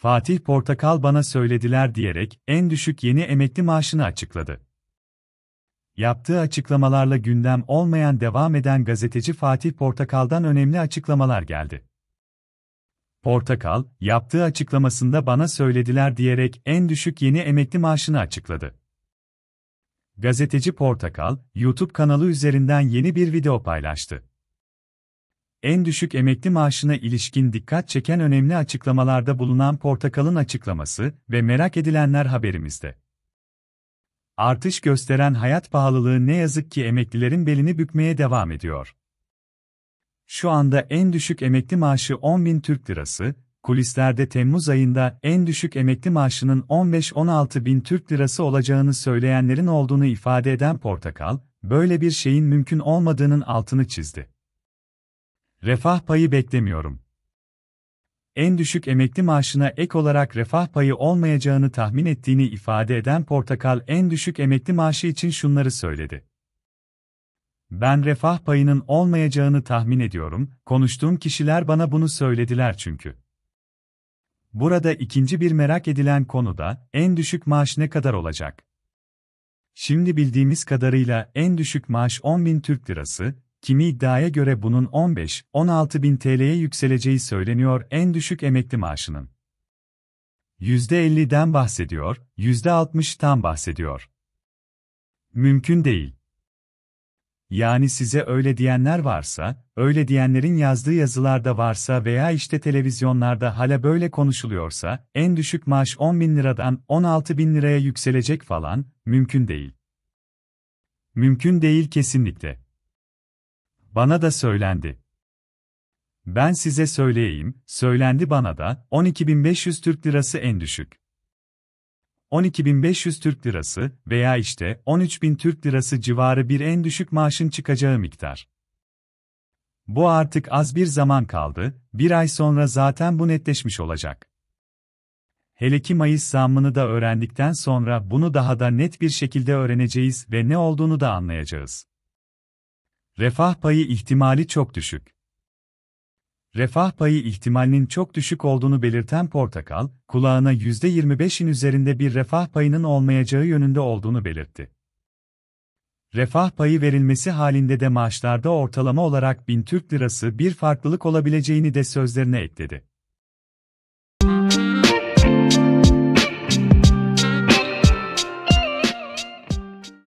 Fatih Portakal bana söylediler diyerek en düşük yeni emekli maaşını açıkladı. Yaptığı açıklamalarla gündem olmayan devam eden gazeteci Fatih Portakal'dan önemli açıklamalar geldi. Portakal, yaptığı açıklamasında bana söylediler diyerek en düşük yeni emekli maaşını açıkladı. Gazeteci Portakal, YouTube kanalı üzerinden yeni bir video paylaştı en düşük emekli maaşına ilişkin dikkat çeken önemli açıklamalarda bulunan Portakal'ın açıklaması ve merak edilenler haberimizde. Artış gösteren hayat pahalılığı ne yazık ki emeklilerin belini bükmeye devam ediyor. Şu anda en düşük emekli maaşı 10 bin Türk Lirası, kulislerde Temmuz ayında en düşük emekli maaşının 15-16 bin Türk Lirası olacağını söyleyenlerin olduğunu ifade eden Portakal, böyle bir şeyin mümkün olmadığının altını çizdi. Refah payı beklemiyorum. En düşük emekli maaşına ek olarak refah payı olmayacağını tahmin ettiğini ifade eden Portakal en düşük emekli maaşı için şunları söyledi. Ben refah payının olmayacağını tahmin ediyorum, konuştuğum kişiler bana bunu söylediler çünkü. Burada ikinci bir merak edilen konu da, en düşük maaş ne kadar olacak? Şimdi bildiğimiz kadarıyla en düşük maaş 10 bin Türk lirası, kimi iddiaya göre bunun 15-16 bin TL'ye yükseleceği söyleniyor en düşük emekli maaşının. %50'den bahsediyor, %60'tan bahsediyor. Mümkün değil. Yani size öyle diyenler varsa, öyle diyenlerin yazdığı yazılarda varsa veya işte televizyonlarda hala böyle konuşuluyorsa, en düşük maaş 10 bin liradan 16 bin liraya yükselecek falan, mümkün değil. Mümkün değil kesinlikle. Bana da söylendi. Ben size söyleyeyim, söylendi bana da, 12.500 Türk Lirası en düşük. 12.500 Türk Lirası veya işte 13.000 Türk Lirası civarı bir en düşük maaşın çıkacağı miktar. Bu artık az bir zaman kaldı, bir ay sonra zaten bu netleşmiş olacak. Hele ki Mayıs zammını da öğrendikten sonra bunu daha da net bir şekilde öğreneceğiz ve ne olduğunu da anlayacağız. Refah payı ihtimali çok düşük. Refah payı ihtimalinin çok düşük olduğunu belirten Portakal, kulağına %25'in üzerinde bir refah payının olmayacağı yönünde olduğunu belirtti. Refah payı verilmesi halinde de maaşlarda ortalama olarak 1000 Türk lirası bir farklılık olabileceğini de sözlerine ekledi.